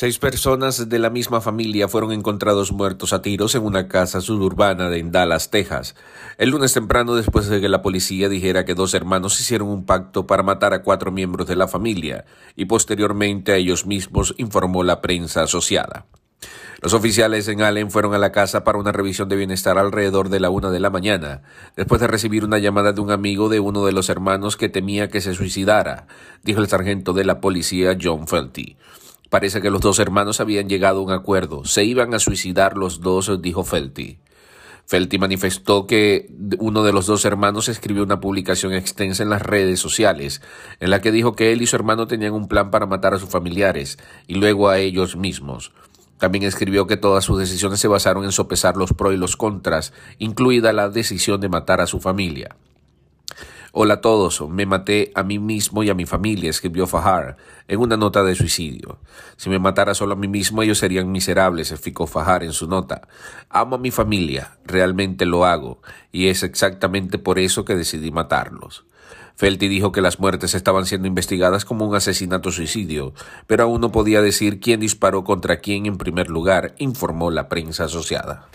Seis personas de la misma familia fueron encontrados muertos a tiros en una casa suburbana de Dallas, Texas, el lunes temprano después de que la policía dijera que dos hermanos hicieron un pacto para matar a cuatro miembros de la familia y posteriormente a ellos mismos informó la prensa asociada. Los oficiales en Allen fueron a la casa para una revisión de bienestar alrededor de la una de la mañana, después de recibir una llamada de un amigo de uno de los hermanos que temía que se suicidara, dijo el sargento de la policía John Felty. Parece que los dos hermanos habían llegado a un acuerdo. Se iban a suicidar los dos, dijo Felty. Felty manifestó que uno de los dos hermanos escribió una publicación extensa en las redes sociales, en la que dijo que él y su hermano tenían un plan para matar a sus familiares y luego a ellos mismos. También escribió que todas sus decisiones se basaron en sopesar los pros y los contras, incluida la decisión de matar a su familia. Hola a todos, me maté a mí mismo y a mi familia, escribió Fajar en una nota de suicidio. Si me matara solo a mí mismo, ellos serían miserables, explicó Fajar en su nota. Amo a mi familia, realmente lo hago, y es exactamente por eso que decidí matarlos. Felti dijo que las muertes estaban siendo investigadas como un asesinato-suicidio, pero aún no podía decir quién disparó contra quién en primer lugar, informó la prensa asociada.